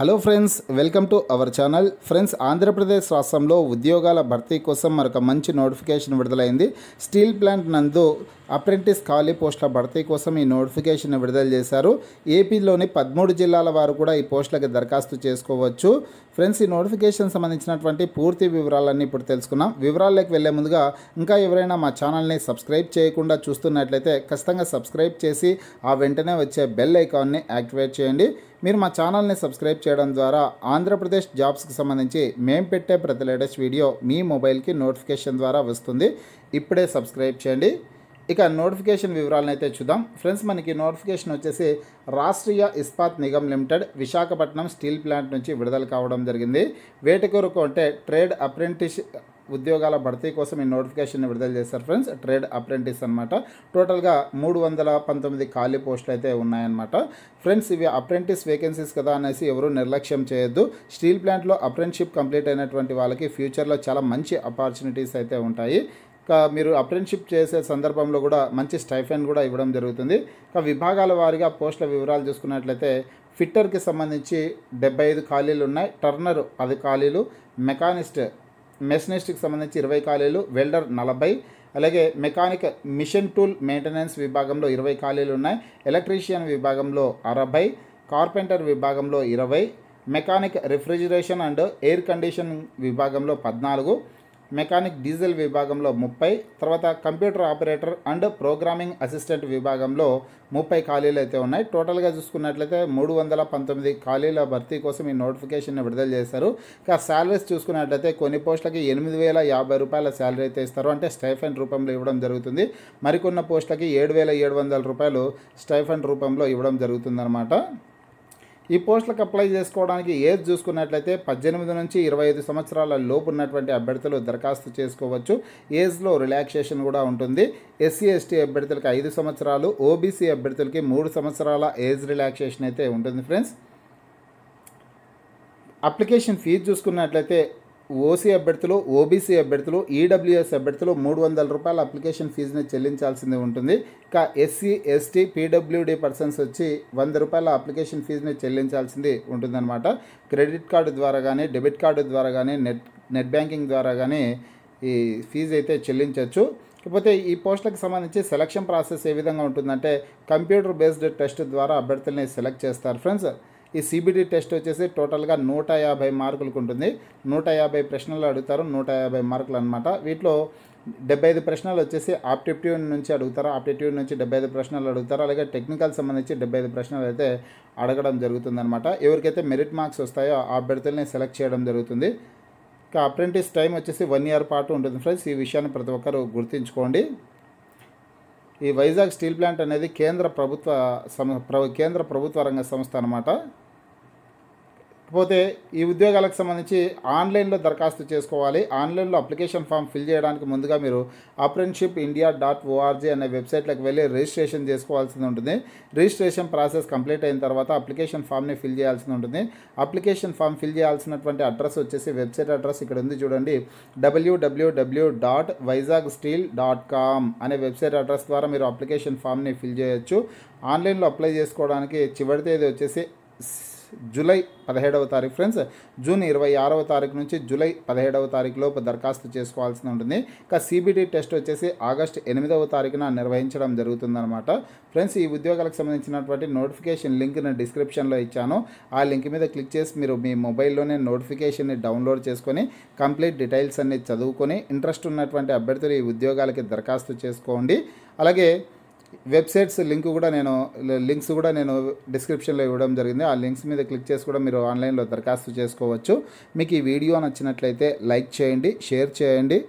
hello friends welcome to our channel friends Andhra Pradesh రాష్ట్రంలో ఉద్యోగాల భర్తీ కోసం మరొక మంచి నోటిఫికేషన్ విడుదలైంది స్టీల్ ప్లాంట్ నందు అప్రెంటిస్ ఖాళీ పోస్టుల భర్తీ కోసం ఈ నోటిఫికేషన్ విడుదల చేశారు ఏపీలోని పదమూడు జిల్లాల వారు కూడా ఈ పోస్టులకు దరఖాస్తు చేసుకోవచ్చు ఫ్రెండ్స్ ఈ నోటిఫికేషన్ సంబంధించినటువంటి పూర్తి వివరాలన్నీ ఇప్పుడు తెలుసుకున్నాం వివరాల్లోకి వెళ్లే ముందుగా ఇంకా ఎవరైనా మా ఛానల్ని సబ్స్క్రైబ్ చేయకుండా చూస్తున్నట్లయితే ఖచ్చితంగా సబ్స్క్రైబ్ చేసి ఆ వెంటనే వచ్చే బెల్ ఐకాన్ని యాక్టివేట్ చేయండి మీరు మా ఛానల్ని సబ్స్క్రైబ్ చేయడం ద్వారా ఆంధ్రప్రదేశ్ జాబ్స్కి సంబంధించి మేము పెట్టే ప్రతి లేటెస్ట్ వీడియో మీ మొబైల్కి నోటిఫికేషన్ ద్వారా వస్తుంది ఇప్పుడే సబ్స్క్రైబ్ చేయండి ఇక నోటిఫికేషన్ వివరాలను అయితే చూద్దాం ఫ్రెండ్స్ మనకి నోటిఫికేషన్ వచ్చేసి Rashtriya Ispat Nigam limited Visakhapatnam steel plant నుంచి విడుదల కావడం జరిగింది వేటి కొరకు అంటే ట్రేడ్ అప్రెంటిస్ ఉద్యోగాల భర్తీ కోసం ఈ నోటిఫికేషన్ విడుదల చేశారు ఫ్రెండ్స్ ట్రేడ్ అప్రెంటిస్ అనమాట టోటల్గా మూడు వందల పంతొమ్మిది ఖాళీ పోస్టులు అయితే ఉన్నాయన్నమాట ఫ్రెండ్స్ ఇవి అప్రెంటిస్ వేకెన్సీస్ కదా అనేసి ఎవరు నిర్లక్ష్యం చేయొద్దు స్టీల్ ప్లాంట్లో అప్రెంట్షిప్ కంప్లీట్ అయినటువంటి వాళ్ళకి ఫ్యూచర్లో చాలా మంచి ఆపర్చునిటీస్ అయితే ఉంటాయి మీరు అప్రెన్షిప్ చేసే సందర్భంలో కూడా మంచి స్టైఫెన్ కూడా ఇవ్వడం జరుగుతుంది ఇక విభాగాల వారీగా పోస్టుల వివరాలు చూసుకున్నట్లయితే ఫిట్టర్కి సంబంధించి డెబ్బై ఐదు ఖాళీలు ఉన్నాయి టర్నర్ పది ఖాళీలు మెకానిస్ట్ మెషనిస్ట్కి సంబంధించి ఇరవై ఖాళీలు వెల్డర్ నలభై అలాగే మెకానిక్ మిషన్ టూల్ మెయింటెనెన్స్ విభాగంలో ఇరవై ఖాళీలు ఉన్నాయి ఎలక్ట్రీషియన్ విభాగంలో అరవై కార్పెంటర్ విభాగంలో ఇరవై mechanic refrigeration and air condition విభాగంలో పద్నాలుగు మెకానిక్ డీజిల్ విభాగంలో ముప్పై తర్వాత computer operator and programming assistant విభాగంలో ముప్పై ఖాళీలు అయితే ఉన్నాయి టోటల్గా చూసుకున్నట్లయితే మూడు వందల పంతొమ్మిది ఖాళీల భర్తీ కోసం ఈ నోటిఫికేషన్ని విడుదల చేశారు ఇక శాలరీస్ చూసుకున్నట్లయితే కొన్ని పోస్టులకి ఎనిమిది వేల యాభై రూపాయల శాలరీ అయితే ఇస్తారు అంటే స్టైఫండ్ రూపంలో ఇవ్వడం జరుగుతుంది మరికొన్న పోస్టులకి ఏడు వేల ఏడు వందల రూపాయలు స్టైఫండ్ రూపంలో ఇవ్వడం జరుగుతుందన్నమాట ఈ పోస్టులకు అప్లై చేసుకోవడానికి ఏజ్ చూసుకున్నట్లయితే పద్దెనిమిది నుంచి ఇరవై ఐదు సంవత్సరాల లోపు ఉన్నటువంటి అభ్యర్థులు దరఖాస్తు చేసుకోవచ్చు ఏజ్లో రిలాక్సేషన్ కూడా ఉంటుంది ఎస్సీ ఎస్టీ అభ్యర్థులకు ఐదు సంవత్సరాలు ఓబీసీ అభ్యర్థులకి మూడు సంవత్సరాల ఏజ్ రిలాక్సేషన్ అయితే ఉంటుంది ఫ్రెండ్స్ అప్లికేషన్ ఫీజు చూసుకున్నట్లయితే ఓసీ అభ్యర్థులు ఓబీసీ అభ్యర్థులు ఈడబ్ల్యూఎస్ అభ్యర్థులు మూడు వందల రూపాయల అప్లికేషన్ ఫీజుని చెల్లించాల్సింది ఉంటుంది ఇక ఎస్సీ ఎస్టీ పీడబ్ల్యూడి పర్సన్స్ వచ్చి వంద రూపాయల అప్లికేషన్ ఫీజుని చెల్లించాల్సింది ఉంటుందన్నమాట క్రెడిట్ కార్డు ద్వారా కానీ డెబిట్ కార్డు ద్వారా కానీ నెట్ నెట్ బ్యాంకింగ్ ద్వారా కానీ ఈ ఫీజు అయితే చెల్లించవచ్చు ఇకపోతే ఈ పోస్టులకు సంబంధించి సెలక్షన్ ప్రాసెస్ ఏ విధంగా ఉంటుందంటే కంప్యూటర్ బేస్డ్ టెస్ట్ ద్వారా అభ్యర్థుల్ని సెలెక్ట్ చేస్తారు ఫ్రెండ్స్ ఈ సిబిడి టెస్ట్ వచ్చేసి టోటల్గా నూట యాభై మార్కులకు ఉంటుంది నూట యాభై ప్రశ్నలు అడుగుతారు నూట యాభై మార్కులు అనమాట వీటిలో డెబ్బై ఐదు ప్రశ్నలు వచ్చేసి ఆప్టిట్యూడ్ నుంచి అడుగుతారు ఆప్టిట్యూడ్ నుంచి డెబ్బై ఐదు ప్రశ్నలు అడుగుతారు అలాగే టెక్నికల్ సంబంధించి డెబ్బై ఐదు ప్రశ్నలు అయితే అడగడం జరుగుతుందనమాట ఎవరికైతే మెరిట్ మార్క్స్ వస్తాయో ఆ అభ్యర్థుల్ని సెలెక్ట్ చేయడం జరుగుతుంది ఇంకా అప్రెంటిస్ టైం వచ్చేసి వన్ ఇయర్ పాటు ఉంటుంది ఫ్రెండ్స్ ఈ విషయాన్ని ప్రతి ఒక్కరు గుర్తుంచుకోండి ఈ వైజాగ్ స్టీల్ ప్లాంట్ అనేది కేంద్ర ప్రభుత్వ కేంద్ర ప్రభుత్వ రంగ సంస్థ అనమాట పోతే ఈ ఉద్యోగాలకు సంబంధించి ఆన్లైన్లో దరఖాస్తు చేసుకోవాలి ఆన్లైన్లో అప్లికేషన్ ఫామ్ ఫిల్ చేయడానికి ముందుగా మీరు అప్రెంటిషిప్ ఇండియా డాట్ ఓఆర్జీ అనే వెబ్సైట్లకు వెళ్ళి రిజిస్ట్రేషన్ చేసుకోవాల్సింది ఉంటుంది రిజిస్ట్రేషన్ ప్రాసెస్ కంప్లీట్ అయిన తర్వాత అప్లికేషన్ ఫామ్ని ఫిల్ చేయాల్సి ఉంటుంది అప్లికేషన్ ఫామ్ ఫిల్ చేయాల్సినటువంటి అడ్రస్ వచ్చేసి వెబ్సైట్ అడ్రస్ ఇక్కడ ఉంది చూడండి WWW dot Vizag steel dot com అనే వెబ్సైట్ అడ్రస్ ద్వారా మీరు అప్లికేషన్ ఫామ్ని ఫిల్ చేయొచ్చు ఆన్లైన్లో అప్లై చేసుకోవడానికి చివరి తేదీ వచ్చేసి జూలై పదిహేడవ తారీఖు ఫ్రెండ్స్ జూన్ ఇరవై ఆరవ తారీఖు నుంచి జూలై పదిహేడవ తారీఖు లోపు దరఖాస్తు చేసుకోవాల్సి ఉంటుంది ఇక సిబిటీ టెస్ట్ వచ్చేసి ఆగస్ట్ ఎనిమిదవ తారీఖున నిర్వహించడం జరుగుతుందన్నమాట ఫ్రెండ్స్ ఈ ఉద్యోగాలకు సంబంధించినటువంటి నోటిఫికేషన్ లింక్ నేను డిస్క్రిప్షన్లో ఇచ్చాను ఆ లింక్ మీద క్లిక్ చేసి మీరు మీ మొబైల్లోనే నోటిఫికేషన్ని డౌన్లోడ్ చేసుకొని కంప్లీట్ డీటెయిల్స్ అన్ని చదువుకొని ఇంట్రెస్ట్ ఉన్నటువంటి అభ్యర్థులు ఈ ఉద్యోగాలకి దరఖాస్తు చేసుకోండి అలాగే వెబ్సైట్స్ లింక్ కూడా నేను లింక్స్ కూడా నేను డిస్క్రిప్షన్లో ఇవ్వడం జరిగింది ఆ లింక్స్ మీద క్లిక్ చేసి కూడా మీరు ఆన్లైన్లో దరఖాస్తు చేసుకోవచ్చు మీకు ఈ వీడియో నచ్చినట్లయితే లైక్ చేయండి షేర్ చేయండి